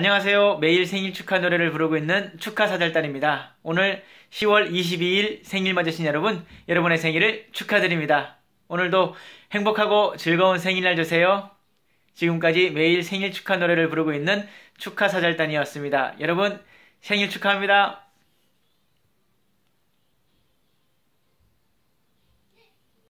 안녕하세요. 매일 생일 축하 노래를 부르고 있는 축하사절단입니다. 오늘 10월 22일 생일 맞으신 여러분, 여러분의 생일을 축하드립니다. 오늘도 행복하고 즐거운 생일날 되세요. 지금까지 매일 생일 축하 노래를 부르고 있는 축하사절단이었습니다. 여러분, 생일 축하합니다.